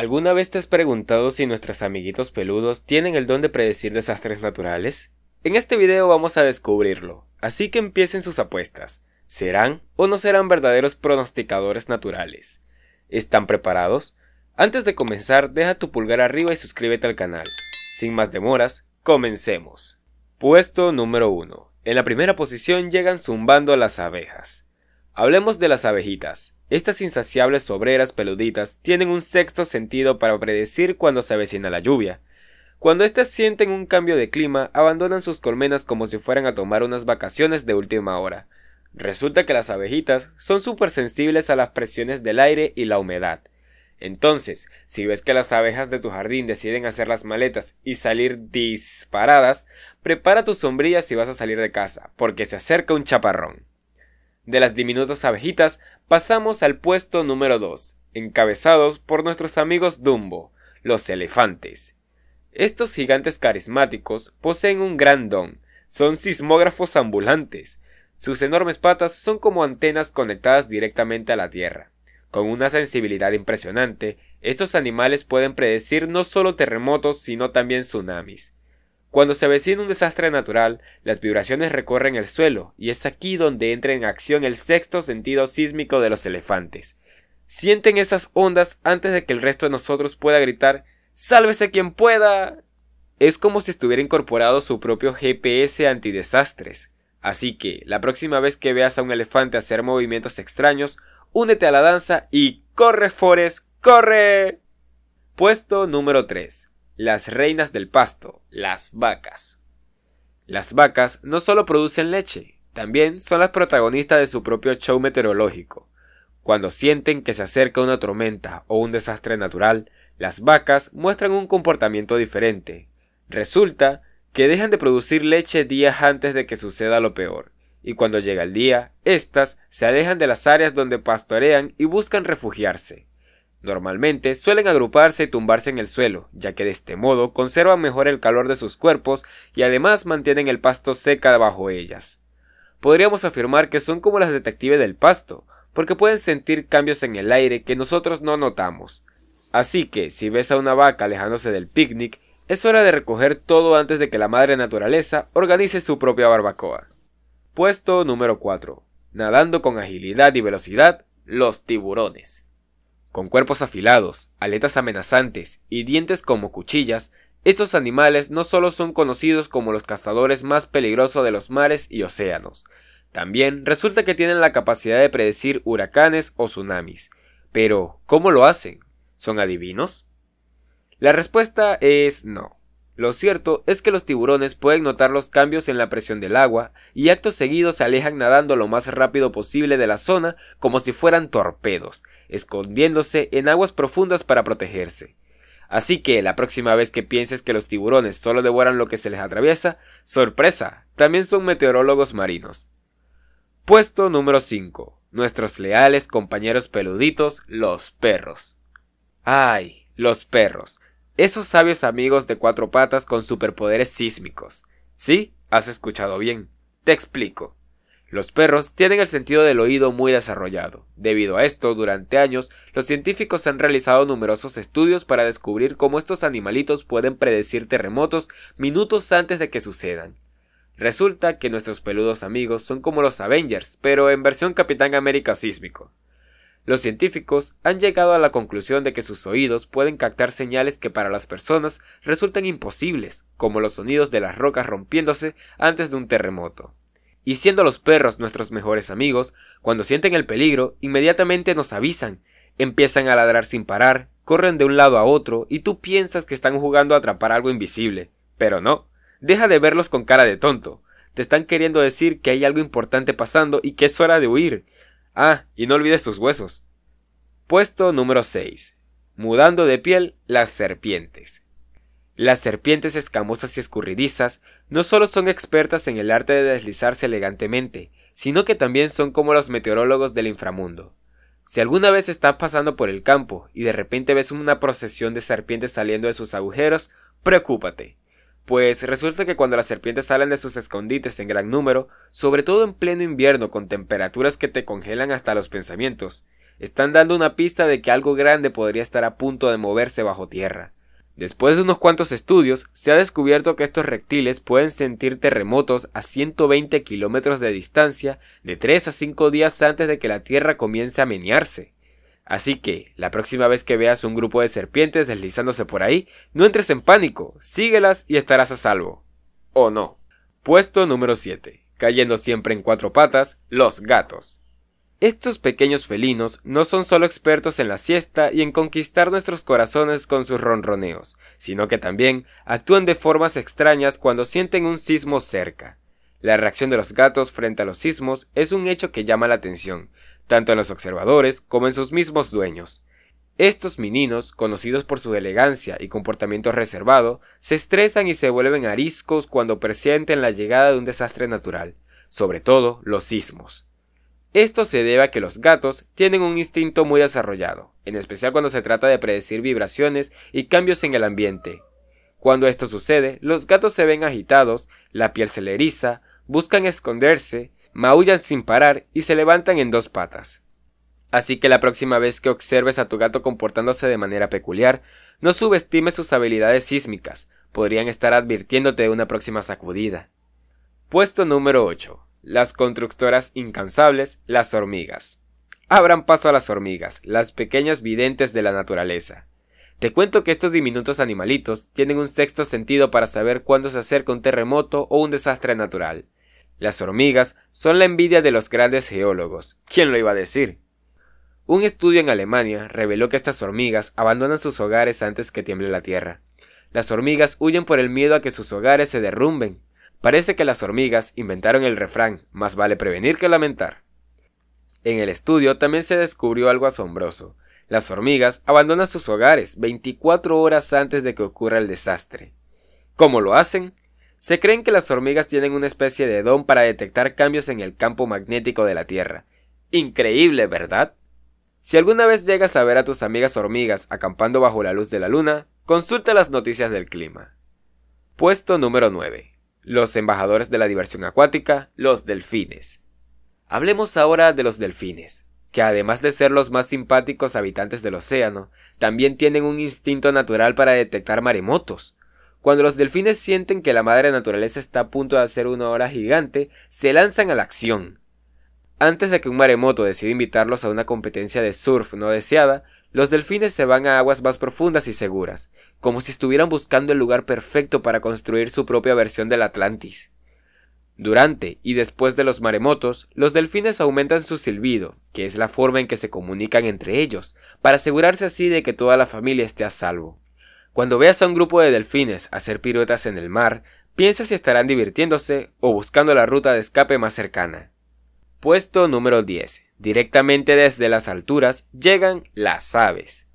¿Alguna vez te has preguntado si nuestros amiguitos peludos tienen el don de predecir desastres naturales? En este video vamos a descubrirlo, así que empiecen sus apuestas. ¿Serán o no serán verdaderos pronosticadores naturales? ¿Están preparados? Antes de comenzar, deja tu pulgar arriba y suscríbete al canal. Sin más demoras, comencemos. Puesto número 1. En la primera posición llegan zumbando las abejas. Hablemos de las abejitas. Estas insaciables obreras peluditas tienen un sexto sentido para predecir cuando se avecina la lluvia. Cuando éstas sienten un cambio de clima, abandonan sus colmenas como si fueran a tomar unas vacaciones de última hora. Resulta que las abejitas son súper sensibles a las presiones del aire y la humedad. Entonces, si ves que las abejas de tu jardín deciden hacer las maletas y salir disparadas, prepara tus sombrillas si vas a salir de casa, porque se acerca un chaparrón. De las diminutas abejitas pasamos al puesto número 2, encabezados por nuestros amigos Dumbo, los elefantes. Estos gigantes carismáticos poseen un gran don, son sismógrafos ambulantes. Sus enormes patas son como antenas conectadas directamente a la Tierra. Con una sensibilidad impresionante, estos animales pueden predecir no solo terremotos, sino también tsunamis. Cuando se avecina un desastre natural, las vibraciones recorren el suelo, y es aquí donde entra en acción el sexto sentido sísmico de los elefantes. Sienten esas ondas antes de que el resto de nosotros pueda gritar ¡Sálvese quien pueda! Es como si estuviera incorporado su propio GPS antidesastres. Así que, la próxima vez que veas a un elefante hacer movimientos extraños, únete a la danza y corre, Forest, corre. Puesto número 3 las reinas del pasto, las vacas. Las vacas no solo producen leche, también son las protagonistas de su propio show meteorológico. Cuando sienten que se acerca una tormenta o un desastre natural, las vacas muestran un comportamiento diferente. Resulta que dejan de producir leche días antes de que suceda lo peor, y cuando llega el día, éstas se alejan de las áreas donde pastorean y buscan refugiarse. Normalmente suelen agruparse y tumbarse en el suelo, ya que de este modo conservan mejor el calor de sus cuerpos y además mantienen el pasto seca bajo ellas. Podríamos afirmar que son como las detectives del pasto, porque pueden sentir cambios en el aire que nosotros no notamos. Así que, si ves a una vaca alejándose del picnic, es hora de recoger todo antes de que la madre naturaleza organice su propia barbacoa. Puesto número 4. Nadando con agilidad y velocidad, los tiburones. Con cuerpos afilados, aletas amenazantes y dientes como cuchillas, estos animales no solo son conocidos como los cazadores más peligrosos de los mares y océanos, también resulta que tienen la capacidad de predecir huracanes o tsunamis. Pero, ¿cómo lo hacen? ¿Son adivinos? La respuesta es no. Lo cierto es que los tiburones pueden notar los cambios en la presión del agua y actos seguidos se alejan nadando lo más rápido posible de la zona como si fueran torpedos, escondiéndose en aguas profundas para protegerse. Así que la próxima vez que pienses que los tiburones solo devoran lo que se les atraviesa, sorpresa, también son meteorólogos marinos. Puesto número 5. Nuestros leales compañeros peluditos, los perros. Ay, los perros. Esos sabios amigos de cuatro patas con superpoderes sísmicos. Sí, has escuchado bien. Te explico. Los perros tienen el sentido del oído muy desarrollado. Debido a esto, durante años, los científicos han realizado numerosos estudios para descubrir cómo estos animalitos pueden predecir terremotos minutos antes de que sucedan. Resulta que nuestros peludos amigos son como los Avengers, pero en versión Capitán América sísmico. Los científicos han llegado a la conclusión de que sus oídos pueden captar señales que para las personas resultan imposibles, como los sonidos de las rocas rompiéndose antes de un terremoto. Y siendo los perros nuestros mejores amigos, cuando sienten el peligro, inmediatamente nos avisan, empiezan a ladrar sin parar, corren de un lado a otro y tú piensas que están jugando a atrapar algo invisible, pero no, deja de verlos con cara de tonto, te están queriendo decir que hay algo importante pasando y que es hora de huir, Ah, y no olvides sus huesos. Puesto número 6. Mudando de piel las serpientes. Las serpientes escamosas y escurridizas no solo son expertas en el arte de deslizarse elegantemente, sino que también son como los meteorólogos del inframundo. Si alguna vez estás pasando por el campo y de repente ves una procesión de serpientes saliendo de sus agujeros, preocúpate. Pues resulta que cuando las serpientes salen de sus escondites en gran número, sobre todo en pleno invierno con temperaturas que te congelan hasta los pensamientos, están dando una pista de que algo grande podría estar a punto de moverse bajo tierra. Después de unos cuantos estudios, se ha descubierto que estos reptiles pueden sentir terremotos a 120 kilómetros de distancia de 3 a 5 días antes de que la Tierra comience a menearse. Así que, la próxima vez que veas un grupo de serpientes deslizándose por ahí, no entres en pánico, síguelas y estarás a salvo. O no. Puesto número 7. Cayendo siempre en cuatro patas, los gatos. Estos pequeños felinos no son solo expertos en la siesta y en conquistar nuestros corazones con sus ronroneos, sino que también actúan de formas extrañas cuando sienten un sismo cerca. La reacción de los gatos frente a los sismos es un hecho que llama la atención, tanto en los observadores como en sus mismos dueños. Estos mininos, conocidos por su elegancia y comportamiento reservado, se estresan y se vuelven ariscos cuando presienten la llegada de un desastre natural, sobre todo los sismos. Esto se debe a que los gatos tienen un instinto muy desarrollado, en especial cuando se trata de predecir vibraciones y cambios en el ambiente. Cuando esto sucede, los gatos se ven agitados, la piel se le eriza, buscan esconderse, maullan sin parar y se levantan en dos patas. Así que la próxima vez que observes a tu gato comportándose de manera peculiar, no subestimes sus habilidades sísmicas, podrían estar advirtiéndote de una próxima sacudida. Puesto número 8. Las constructoras incansables, las hormigas. Abran paso a las hormigas, las pequeñas videntes de la naturaleza. Te cuento que estos diminutos animalitos tienen un sexto sentido para saber cuándo se acerca un terremoto o un desastre natural. Las hormigas son la envidia de los grandes geólogos. ¿Quién lo iba a decir? Un estudio en Alemania reveló que estas hormigas abandonan sus hogares antes que tiemble la tierra. Las hormigas huyen por el miedo a que sus hogares se derrumben. Parece que las hormigas inventaron el refrán más vale prevenir que lamentar. En el estudio también se descubrió algo asombroso. Las hormigas abandonan sus hogares 24 horas antes de que ocurra el desastre. ¿Cómo lo hacen? Se creen que las hormigas tienen una especie de don para detectar cambios en el campo magnético de la Tierra. Increíble, ¿verdad? Si alguna vez llegas a ver a tus amigas hormigas acampando bajo la luz de la luna, consulta las noticias del clima. Puesto número 9. Los embajadores de la diversión acuática, los delfines. Hablemos ahora de los delfines, que además de ser los más simpáticos habitantes del océano, también tienen un instinto natural para detectar maremotos, cuando los delfines sienten que la madre naturaleza está a punto de hacer una ola gigante, se lanzan a la acción. Antes de que un maremoto decida invitarlos a una competencia de surf no deseada, los delfines se van a aguas más profundas y seguras, como si estuvieran buscando el lugar perfecto para construir su propia versión del Atlantis. Durante y después de los maremotos, los delfines aumentan su silbido, que es la forma en que se comunican entre ellos, para asegurarse así de que toda la familia esté a salvo. Cuando veas a un grupo de delfines hacer piruetas en el mar, piensa si estarán divirtiéndose o buscando la ruta de escape más cercana. Puesto número 10. Directamente desde las alturas llegan las aves.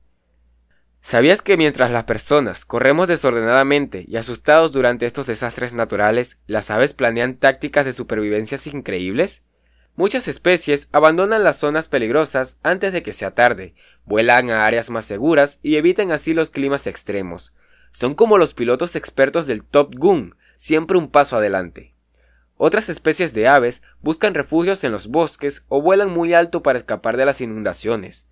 ¿Sabías que mientras las personas corremos desordenadamente y asustados durante estos desastres naturales, las aves planean tácticas de supervivencia increíbles? Muchas especies abandonan las zonas peligrosas antes de que sea tarde, vuelan a áreas más seguras y evitan así los climas extremos. Son como los pilotos expertos del Top Gun, siempre un paso adelante. Otras especies de aves buscan refugios en los bosques o vuelan muy alto para escapar de las inundaciones.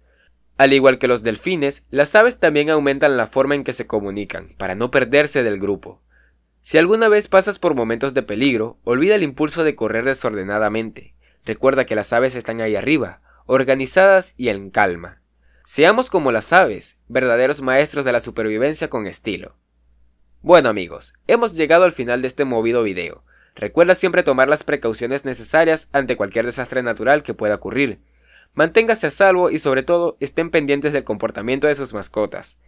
Al igual que los delfines, las aves también aumentan la forma en que se comunican, para no perderse del grupo. Si alguna vez pasas por momentos de peligro, olvida el impulso de correr desordenadamente. Recuerda que las aves están ahí arriba, organizadas y en calma. Seamos como las aves, verdaderos maestros de la supervivencia con estilo. Bueno amigos, hemos llegado al final de este movido video. Recuerda siempre tomar las precauciones necesarias ante cualquier desastre natural que pueda ocurrir. Manténgase a salvo y sobre todo estén pendientes del comportamiento de sus mascotas.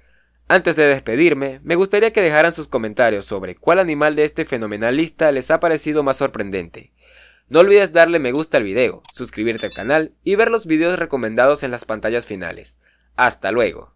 Antes de despedirme, me gustaría que dejaran sus comentarios sobre cuál animal de este fenomenalista les ha parecido más sorprendente. No olvides darle me gusta al video, suscribirte al canal y ver los videos recomendados en las pantallas finales. Hasta luego.